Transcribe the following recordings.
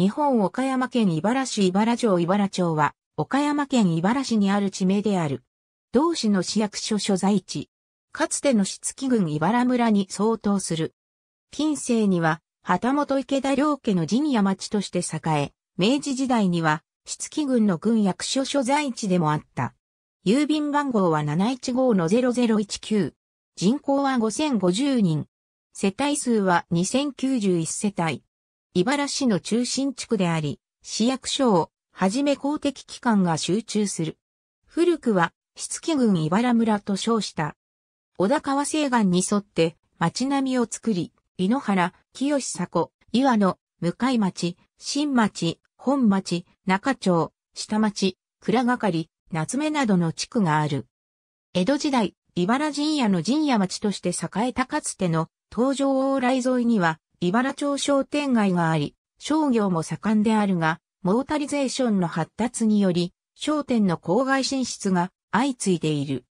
日本岡山県茨市茨城茨町は、岡山県茨市にある地名である。同市の市役所所在地。かつての市月郡茨村に相当する。近世には、旗本池田良家の陣屋町として栄え、明治時代には、市月郡の郡役所所在地でもあった。郵便番号は715-0019。人口は5050人。世帯数は2091世帯。茨市の中心地区であり、市役所をはじめ公的機関が集中する。古くは、七木郡茨村と称した。小田川西岸に沿って町並みを作り、井ノ原、清迫、岩野、向町、新町、本町、中町、下町、倉がかり、夏目などの地区がある。江戸時代、茨陣屋の陣屋町として栄えたかつての東場往来沿いには、茨町商店街があり、商業も盛んであるが、モータリゼーションの発達により、商店の郊外進出が相次いでいる。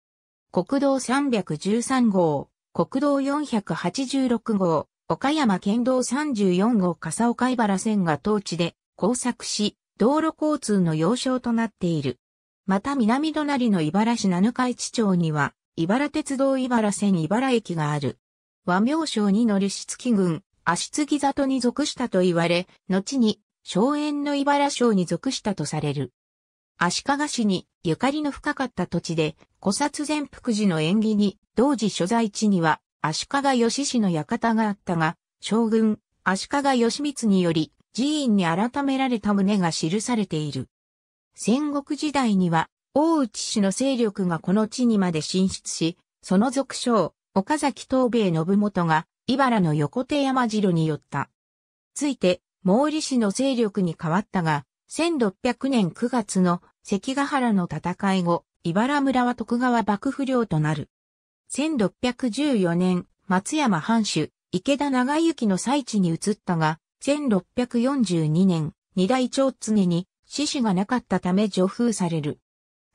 国道313号、国道486号、岡山県道34号笠岡原線が当地で交錯し、道路交通の要衝となっている。また南隣の茨市七日市町には、茨鉄道茨線茨駅がある。和名省に乗るしつき足継ぎ里に属したと言われ、後に、荘園の茨城に属したとされる。足利市にゆかりの深かった土地で、古刹前福寺の縁起に、同時所在地には足利義氏の館があったが、将軍足利義満により寺院に改められた旨が記されている。戦国時代には、大内氏の勢力がこの地にまで進出し、その俗称、岡崎東米信元が茨の横手山城によった。ついて、毛利氏の勢力に変わったが、1600年9月の関ヶ原の戦い後、茨村は徳川幕府領となる。1614年、松山藩主、池田長幸の最地に移ったが、1642年、二大長常に死守がなかったため除風される。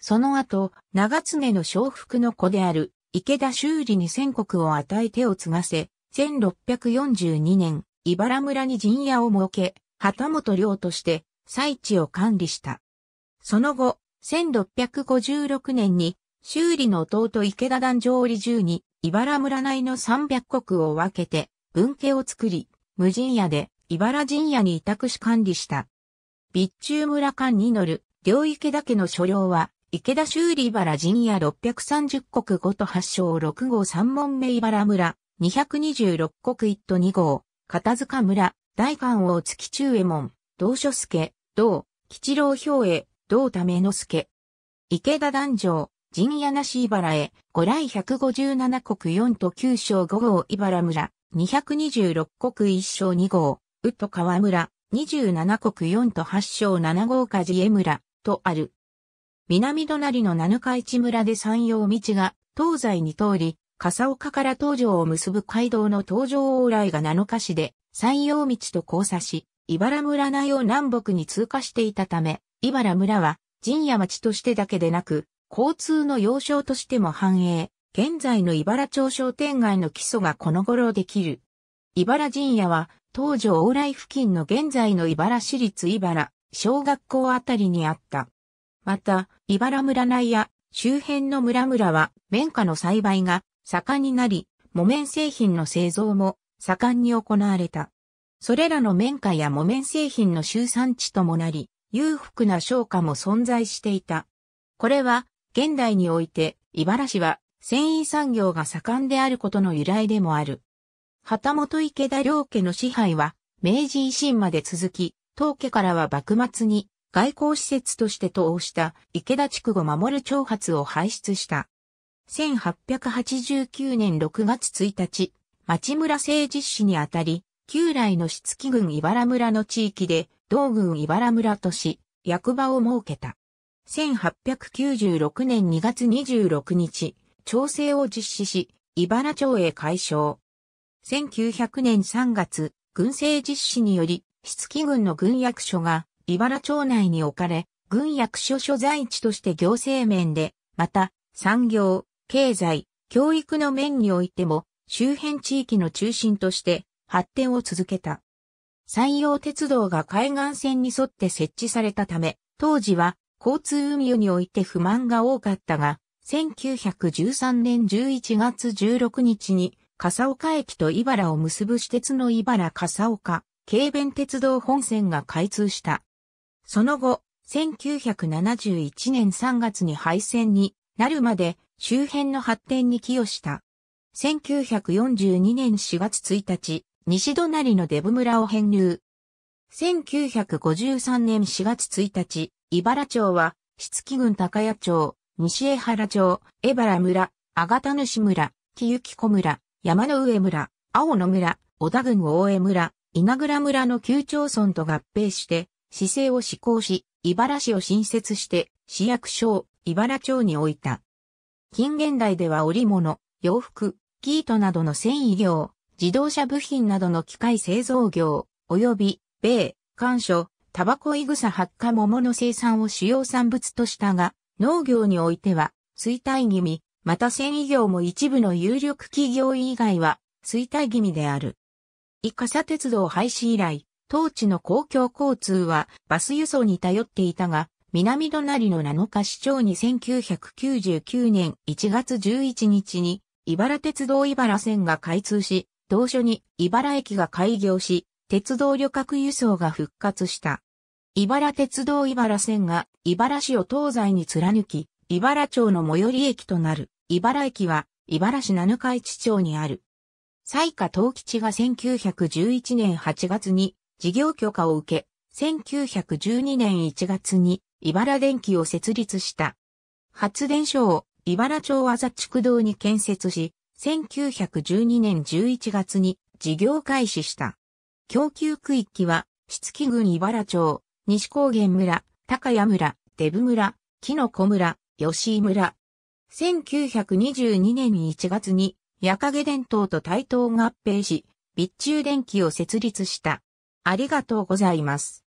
その後、長常の承服の子である池田修理に宣告を与え手を継がせ、1642年、茨村に陣屋を設け、旗本領として、祭地を管理した。その後、1656年に、修理の弟池田団上里中に、茨村内の300国を分けて、分家を作り、無陣屋で、茨陣屋に委託し管理した。備中村間に乗る、両池田家の所領は、池田修理茨陣屋630国ごと発祥6号3門目茨村、226国一都二号、片塚村、大観王月中右衛門、道書助、道、吉郎兵衛、道為之助。池田団城、陣屋なし茨へ、五来157国四都九章五号茨村、226国一章二号、宇都川村、27国四都八章七号梶江村、とある。南隣の七日市村で山陽道が東西に通り、笠岡から東条を結ぶ街道の東条往来が7日市で、山陽道と交差し、茨村内を南北に通過していたため、茨村は、陣屋町としてだけでなく、交通の要衝としても繁栄、現在の茨町商店街の基礎がこの頃できる。茨陣屋は、東条往来付近の現在の茨市立茨、小学校あたりにあった。また、茨村内や周辺の村々は、綿花の栽培が盛んになり、木綿製品の製造も盛んに行われた。それらの綿花や木綿製品の集産地ともなり、裕福な商家も存在していた。これは、現代において、茨市は繊維産業が盛んであることの由来でもある。旗本池田良家の支配は、明治維新まで続き、当家からは幕末に外交施設として投合した池田地区を守る挑発を排出した。1889年6月1日、町村政治施にあたり、旧来の四月郡茨村の地域で、同郡茨村とし、役場を設けた。1896年2月26日、調整を実施し、茨町へ解消。1900年3月、軍政実施により、四木郡の軍役所が茨町内に置かれ、軍役所所在地として行政面で、また、産業、経済、教育の面においても周辺地域の中心として発展を続けた。山陽鉄道が海岸線に沿って設置されたため、当時は交通運輸において不満が多かったが、1913年11月16日に、笠岡駅と井原を結ぶ私鉄の井原笠岡、軽便鉄道本線が開通した。その後、1971年3月に廃線になるまで周辺の発展に寄与した。1942年4月1日、西隣のデブ村を編入。1953年4月1日、茨町は、七木郡高谷町、西江原町、江原村、あがた主村、木き子村、山の上村、青野村、小田郡大江村、稲倉村の旧町村と合併して、市政を施行し、茨市を新設して、市役所を茨町に置いた。近現代では織物、洋服、生糸などの繊維業、自動車部品などの機械製造業、及び、米、干渉、タバコイグサ発火桃の生産を主要産物としたが、農業においては、衰退気味、また繊維業も一部の有力企業以外は、衰退気味である。イカサ鉄道廃止以来、当地の公共交通はバス輸送に頼っていたが、南隣の7日市長に1999年1月11日に、茨鉄道茨線が開通し、同初に茨駅が開業し、鉄道旅客輸送が復活した。茨鉄道茨線が茨市を東西に貫き、茨町の最寄り駅となる、茨駅は茨市七日市町にある。西下東吉が1911年8月に事業許可を受け、1912年1月に茨電機を設立した。発電所を茨町あざ築道に建設し、1912年11月に事業開始した。供給区域は、七木郡茨町、西高原村、高谷村、デブ村、木の小村、吉井村。1922年1月に、矢影電灯と対等合併し、備中電機を設立した。ありがとうございます。